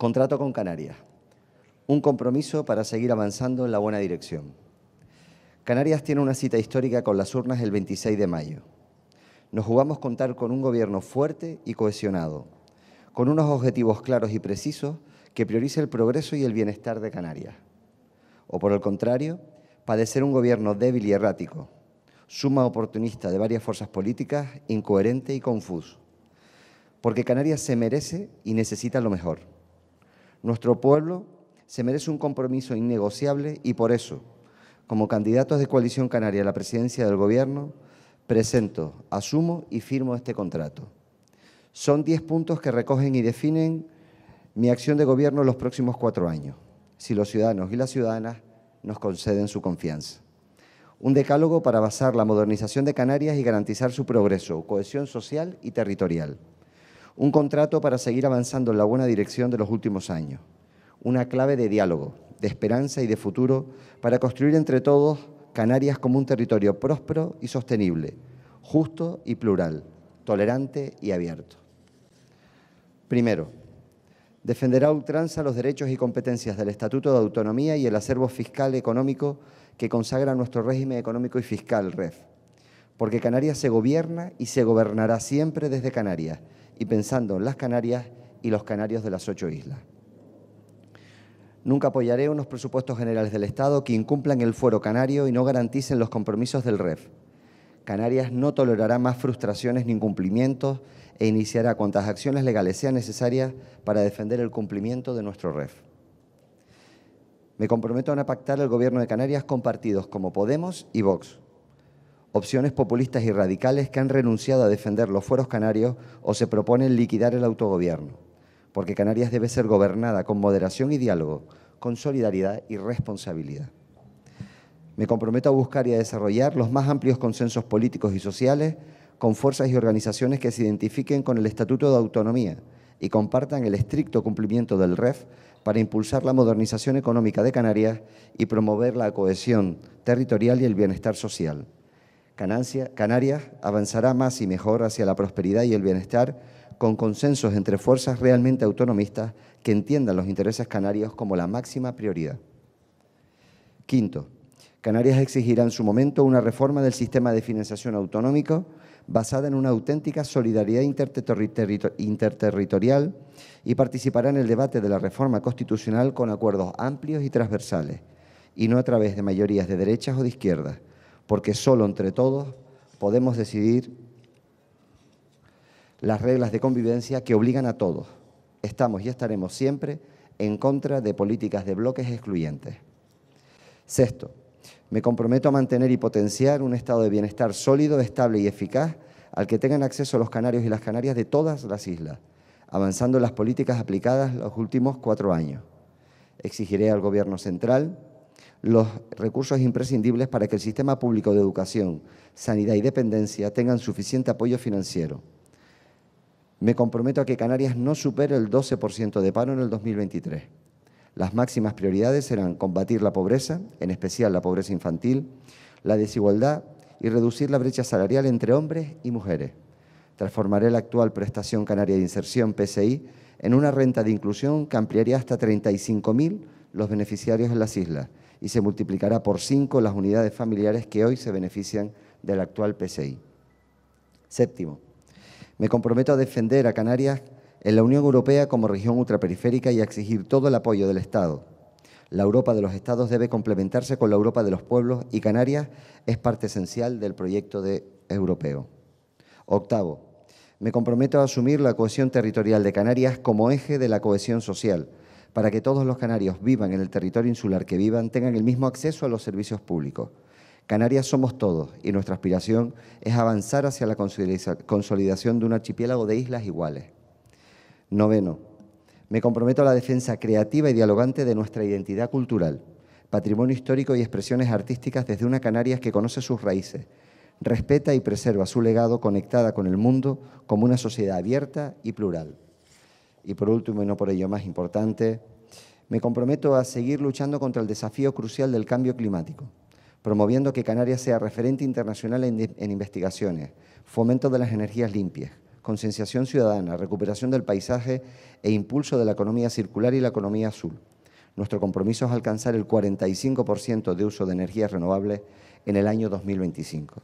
Contrato con Canarias. Un compromiso para seguir avanzando en la buena dirección. Canarias tiene una cita histórica con las urnas el 26 de mayo. Nos jugamos contar con un gobierno fuerte y cohesionado, con unos objetivos claros y precisos que priorice el progreso y el bienestar de Canarias. O por el contrario, padecer un gobierno débil y errático, suma oportunista de varias fuerzas políticas, incoherente y confuso. Porque Canarias se merece y necesita lo mejor. Nuestro pueblo se merece un compromiso innegociable y por eso, como candidatos de coalición canaria a la presidencia del Gobierno, presento, asumo y firmo este contrato. Son diez puntos que recogen y definen mi acción de gobierno en los próximos cuatro años, si los ciudadanos y las ciudadanas nos conceden su confianza. Un decálogo para basar la modernización de Canarias y garantizar su progreso, cohesión social y territorial. Un contrato para seguir avanzando en la buena dirección de los últimos años. Una clave de diálogo, de esperanza y de futuro para construir entre todos Canarias como un territorio próspero y sostenible, justo y plural, tolerante y abierto. Primero, defenderá a ultranza los derechos y competencias del Estatuto de Autonomía y el acervo fiscal económico que consagra nuestro régimen económico y fiscal, REF porque Canarias se gobierna y se gobernará siempre desde Canarias y pensando en las Canarias y los canarios de las ocho islas. Nunca apoyaré unos presupuestos generales del Estado que incumplan el fuero canario y no garanticen los compromisos del REF. Canarias no tolerará más frustraciones ni incumplimientos e iniciará cuantas acciones legales sean necesarias para defender el cumplimiento de nuestro REF. Me comprometo a pactar el Gobierno de Canarias con partidos como Podemos y Vox, opciones populistas y radicales que han renunciado a defender los fueros canarios o se proponen liquidar el autogobierno, porque Canarias debe ser gobernada con moderación y diálogo, con solidaridad y responsabilidad. Me comprometo a buscar y a desarrollar los más amplios consensos políticos y sociales con fuerzas y organizaciones que se identifiquen con el Estatuto de Autonomía y compartan el estricto cumplimiento del REF para impulsar la modernización económica de Canarias y promover la cohesión territorial y el bienestar social. Canarias avanzará más y mejor hacia la prosperidad y el bienestar con consensos entre fuerzas realmente autonomistas que entiendan los intereses canarios como la máxima prioridad. Quinto, Canarias exigirá en su momento una reforma del sistema de financiación autonómico basada en una auténtica solidaridad interterritorial y participará en el debate de la reforma constitucional con acuerdos amplios y transversales, y no a través de mayorías de derechas o de izquierdas, porque solo entre todos podemos decidir las reglas de convivencia que obligan a todos. Estamos y estaremos siempre en contra de políticas de bloques excluyentes. Sexto, me comprometo a mantener y potenciar un estado de bienestar sólido, estable y eficaz al que tengan acceso los canarios y las canarias de todas las islas, avanzando en las políticas aplicadas los últimos cuatro años. Exigiré al Gobierno central los recursos imprescindibles para que el sistema público de educación, sanidad y dependencia tengan suficiente apoyo financiero. Me comprometo a que Canarias no supere el 12% de paro en el 2023. Las máximas prioridades serán combatir la pobreza, en especial la pobreza infantil, la desigualdad y reducir la brecha salarial entre hombres y mujeres. Transformaré la actual prestación canaria de inserción, PCI en una renta de inclusión que ampliaría hasta 35.000 los beneficiarios en las islas y se multiplicará por cinco las unidades familiares que hoy se benefician del actual PCI. Séptimo, me comprometo a defender a Canarias en la Unión Europea como región ultraperiférica y a exigir todo el apoyo del Estado. La Europa de los Estados debe complementarse con la Europa de los pueblos y Canarias es parte esencial del proyecto de europeo. Octavo, me comprometo a asumir la cohesión territorial de Canarias como eje de la cohesión social para que todos los canarios vivan en el territorio insular que vivan tengan el mismo acceso a los servicios públicos. Canarias somos todos y nuestra aspiración es avanzar hacia la consolidación de un archipiélago de islas iguales. Noveno, me comprometo a la defensa creativa y dialogante de nuestra identidad cultural, patrimonio histórico y expresiones artísticas desde una Canarias que conoce sus raíces, respeta y preserva su legado conectada con el mundo como una sociedad abierta y plural. Y por último, y no por ello más importante, me comprometo a seguir luchando contra el desafío crucial del cambio climático, promoviendo que Canarias sea referente internacional en, investigaciones, fomento de las energías limpias, concienciación ciudadana, recuperación del paisaje e impulso de la economía circular y la economía azul. Nuestro compromiso es alcanzar el 45% de uso de energías renovables en el año 2025.